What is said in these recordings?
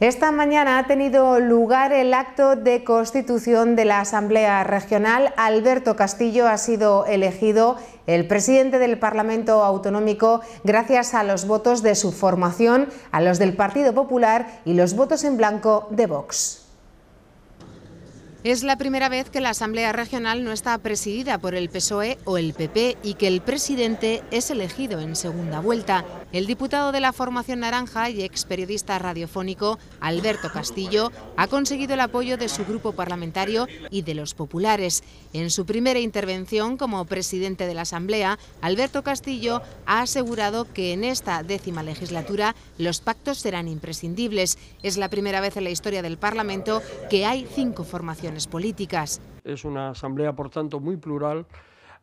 Esta mañana ha tenido lugar el acto de constitución de la Asamblea Regional. Alberto Castillo ha sido elegido el presidente del Parlamento Autonómico gracias a los votos de su formación, a los del Partido Popular y los votos en blanco de Vox. Es la primera vez que la Asamblea Regional no está presidida por el PSOE o el PP y que el presidente es elegido en segunda vuelta. El diputado de la Formación Naranja y ex periodista radiofónico Alberto Castillo ha conseguido el apoyo de su grupo parlamentario y de los populares. En su primera intervención como presidente de la Asamblea, Alberto Castillo ha asegurado que en esta décima legislatura los pactos serán imprescindibles. Es la primera vez en la historia del Parlamento que hay cinco formaciones políticas. Es una asamblea, por tanto, muy plural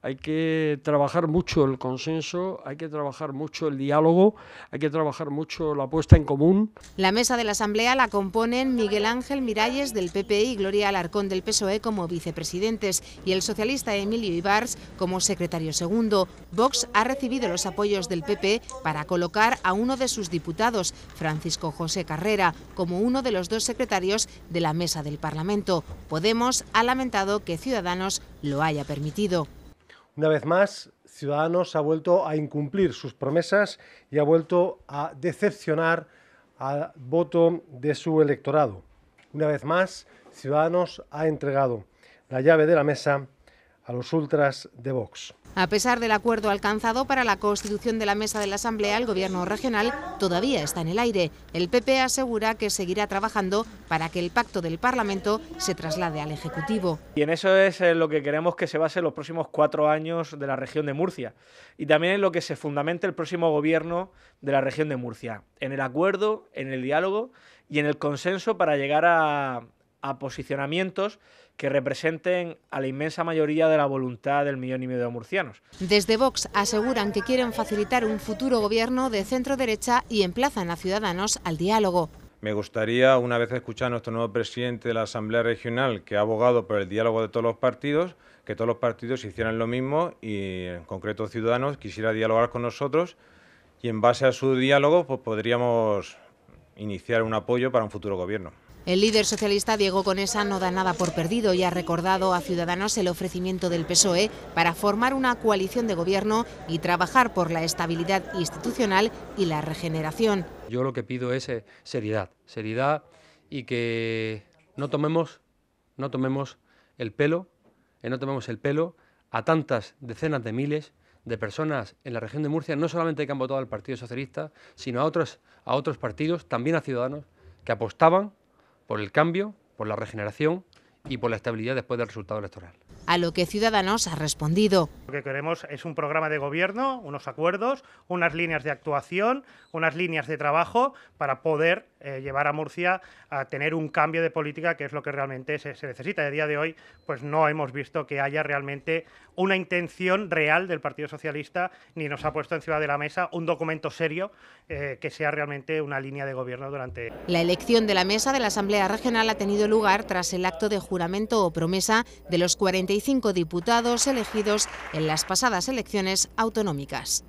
hay que trabajar mucho el consenso, hay que trabajar mucho el diálogo, hay que trabajar mucho la apuesta en común. La mesa de la Asamblea la componen Miguel Ángel Miralles del PP y Gloria Alarcón del PSOE como vicepresidentes y el socialista Emilio Ibars como secretario segundo. Vox ha recibido los apoyos del PP para colocar a uno de sus diputados, Francisco José Carrera, como uno de los dos secretarios de la mesa del Parlamento. Podemos ha lamentado que Ciudadanos lo haya permitido. Una vez más, Ciudadanos ha vuelto a incumplir sus promesas y ha vuelto a decepcionar al voto de su electorado. Una vez más, Ciudadanos ha entregado la llave de la mesa a los ultras de Vox. A pesar del acuerdo alcanzado para la constitución de la mesa de la Asamblea, el Gobierno regional todavía está en el aire. El PP asegura que seguirá trabajando para que el pacto del Parlamento se traslade al Ejecutivo. Y en eso es eh, lo que queremos que se base los próximos cuatro años de la región de Murcia y también en lo que se fundamente el próximo gobierno de la región de Murcia, en el acuerdo, en el diálogo y en el consenso para llegar a, a posicionamientos que representen a la inmensa mayoría de la voluntad del millón y medio de murcianos. Desde Vox aseguran que quieren facilitar un futuro gobierno de centro derecha y emplazan a ciudadanos al diálogo. Me gustaría, una vez escuchar a nuestro nuevo presidente de la Asamblea Regional, que ha abogado por el diálogo de todos los partidos, que todos los partidos hicieran lo mismo y, en concreto, Ciudadanos quisiera dialogar con nosotros y, en base a su diálogo, pues podríamos iniciar un apoyo para un futuro gobierno. El líder socialista Diego Conesa no da nada por perdido y ha recordado a Ciudadanos el ofrecimiento del PSOE para formar una coalición de gobierno y trabajar por la estabilidad institucional y la regeneración. Yo lo que pido es eh, seriedad, seriedad y que no tomemos, no tomemos el pelo, eh, no tomemos el pelo a tantas decenas de miles de personas en la región de Murcia, no solamente que han votado al Partido Socialista, sino a otros, a otros partidos, también a ciudadanos, que apostaban por el cambio, por la regeneración y por la estabilidad después del resultado electoral. A lo que Ciudadanos ha respondido. Lo que queremos es un programa de gobierno, unos acuerdos, unas líneas de actuación, unas líneas de trabajo para poder eh, llevar a Murcia a tener un cambio de política, que es lo que realmente se, necesita. de día de hoy, pues no hemos visto que haya realmente una intención real del Partido Socialista, ni nos ha puesto encima de la mesa un documento serio eh, que sea realmente una línea de gobierno durante. La elección de la mesa de la Asamblea Regional ha tenido lugar tras el acto de juramento o promesa de los 45 diputados elegidos en las pasadas elecciones autonómicas.